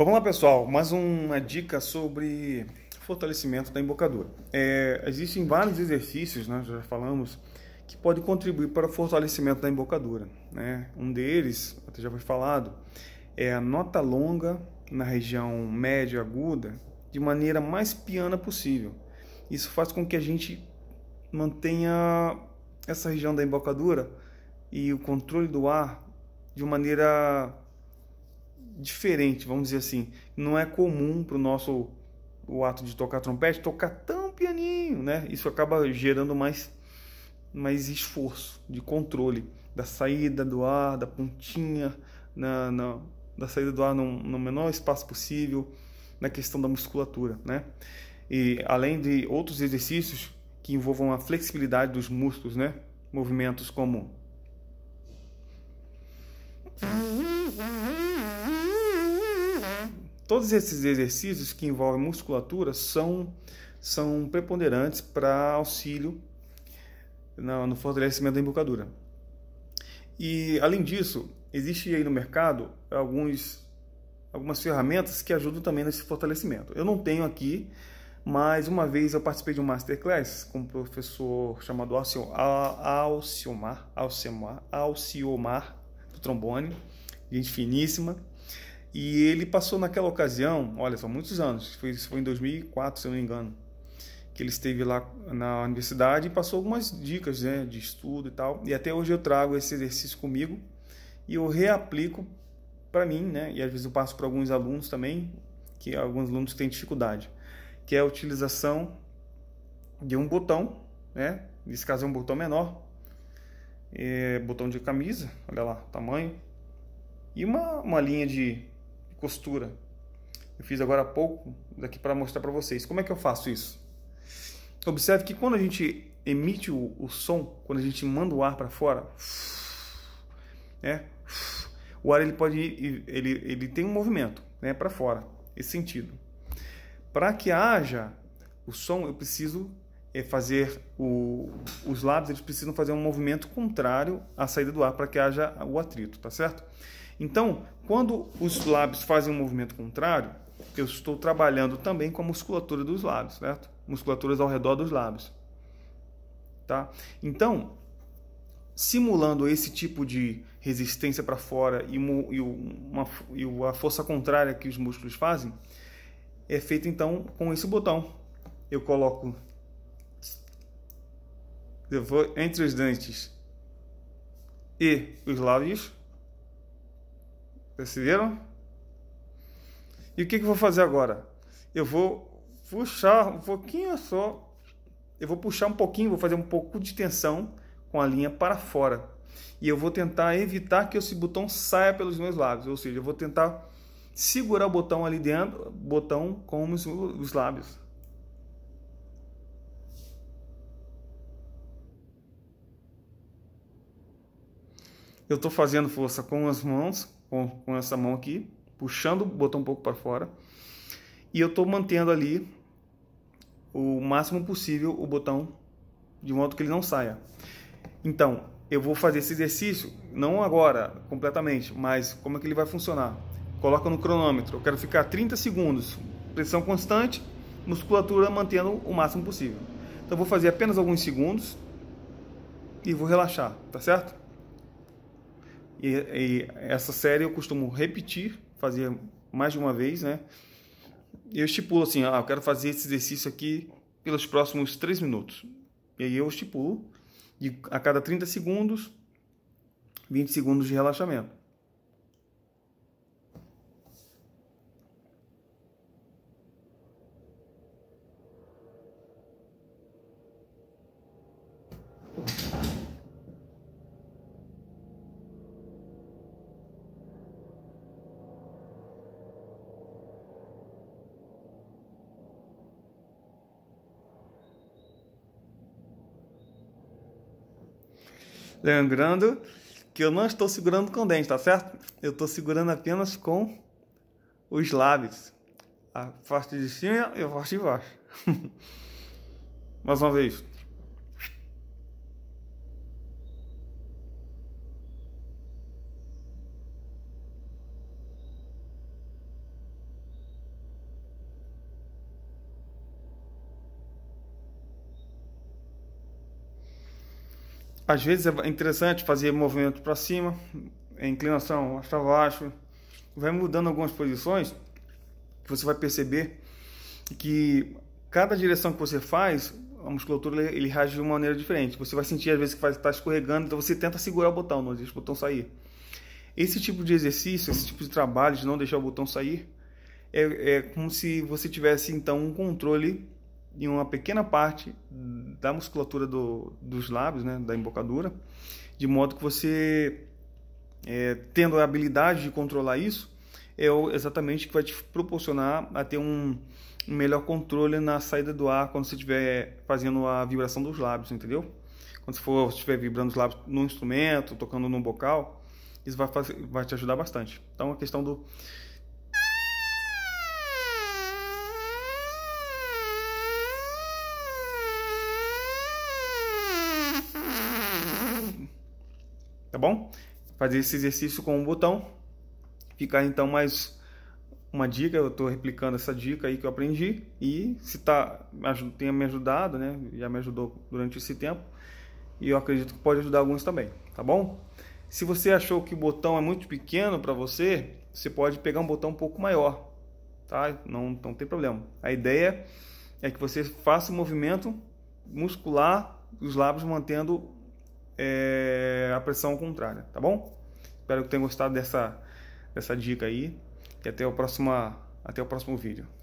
Vamos lá, pessoal. Mais uma dica sobre fortalecimento da embocadura. É, existem vários exercícios, né, já falamos, que podem contribuir para o fortalecimento da embocadura. Né? Um deles, até já foi falado, é a nota longa na região média aguda de maneira mais piana possível. Isso faz com que a gente mantenha essa região da embocadura e o controle do ar de maneira diferente, vamos dizer assim. Não é comum para o nosso o ato de tocar trompete tocar tão pianinho, né? Isso acaba gerando mais, mais esforço de controle da saída do ar, da pontinha, na, na da saída do ar no, no menor espaço possível, na questão da musculatura, né? E além de outros exercícios que envolvam a flexibilidade dos músculos, né? Movimentos como todos esses exercícios que envolvem musculatura são, são preponderantes para auxílio no, no fortalecimento da embocadura. E, além disso, existe aí no mercado alguns, algumas ferramentas que ajudam também nesse fortalecimento. Eu não tenho aqui, mas uma vez eu participei de um masterclass com um professor chamado Alciomar, Alciomar, Alciomar do trombone, gente finíssima. E ele passou naquela ocasião, olha, são muitos anos, foi, isso foi em 2004, se eu não me engano, que ele esteve lá na universidade e passou algumas dicas né, de estudo e tal. E até hoje eu trago esse exercício comigo e eu reaplico para mim, né? E às vezes eu passo para alguns alunos também, que alguns alunos têm dificuldade, que é a utilização de um botão, né? Nesse caso é um botão menor, é, botão de camisa, olha lá, tamanho, e uma, uma linha de costura. Eu fiz agora há pouco daqui para mostrar para vocês. Como é que eu faço isso? Observe que quando a gente emite o, o som, quando a gente manda o ar para fora, né? O ar ele pode ir, ele ele tem um movimento, né, para fora, esse sentido. Para que haja o som, eu preciso é fazer o, os lábios, eles precisam fazer um movimento contrário à saída do ar para que haja o atrito, tá certo? Então, quando os lábios fazem um movimento contrário, eu estou trabalhando também com a musculatura dos lábios, certo? Musculaturas ao redor dos lábios. Tá? Então, simulando esse tipo de resistência para fora e, e, uma, e a força contrária que os músculos fazem, é feito então com esse botão. Eu coloco eu vou entre os dentes e os lábios Perceberam? E o que, que eu vou fazer agora? Eu vou puxar um pouquinho só. Eu vou puxar um pouquinho, vou fazer um pouco de tensão com a linha para fora. E eu vou tentar evitar que esse botão saia pelos meus lábios. Ou seja, eu vou tentar segurar o botão ali dentro, botão com os, os lábios. Eu estou fazendo força com as mãos com, com essa mão aqui, puxando o botão um pouco para fora. E eu estou mantendo ali o máximo possível o botão de modo que ele não saia. Então, eu vou fazer esse exercício, não agora completamente, mas como é que ele vai funcionar? Coloca no cronômetro, eu quero ficar 30 segundos, pressão constante, musculatura mantendo o máximo possível. Então, vou fazer apenas alguns segundos e vou relaxar, tá certo? E, e essa série eu costumo repetir, fazer mais de uma vez, né? Eu estipulo assim, ah, eu quero fazer esse exercício aqui pelos próximos 3 minutos. E aí eu estipulo, de, a cada 30 segundos, 20 segundos de relaxamento. Lembrando que eu não estou segurando com o dente, tá certo? Eu estou segurando apenas com os lábios. A parte de cima e a parte de baixo. Mais uma vez. Às vezes é interessante fazer movimento para cima, é inclinação para baixo. Vai mudando algumas posições você vai perceber que cada direção que você faz, a musculatura ele reage de uma maneira diferente. Você vai sentir às vezes que está escorregando, então você tenta segurar o botão, não deixa o botão sair. Esse tipo de exercício, esse tipo de trabalho de não deixar o botão sair, é, é como se você tivesse então um controle em uma pequena parte da musculatura do, dos lábios, né, da embocadura, de modo que você, é, tendo a habilidade de controlar isso, é exatamente o que vai te proporcionar a ter um, melhor controle na saída do ar quando você estiver fazendo a vibração dos lábios, entendeu? Quando você for estiver vibrando os lábios no instrumento, tocando no bocal, isso vai, vai te ajudar bastante. Então, a questão do Tá bom? Fazer esse exercício com o um botão. Fica então mais uma dica, eu estou replicando essa dica aí que eu aprendi e se tá, tenha me ajudado, né? Já me ajudou durante esse tempo e eu acredito que pode ajudar alguns também, tá bom? Se você achou que o botão é muito pequeno para você, você pode pegar um botão um pouco maior, tá? Não, não tem problema. A ideia é que você faça o um movimento muscular os lábios mantendo é, a pressão contrária, tá bom? Espero que tenham gostado dessa, dessa dica aí e até o próximo, até o próximo vídeo.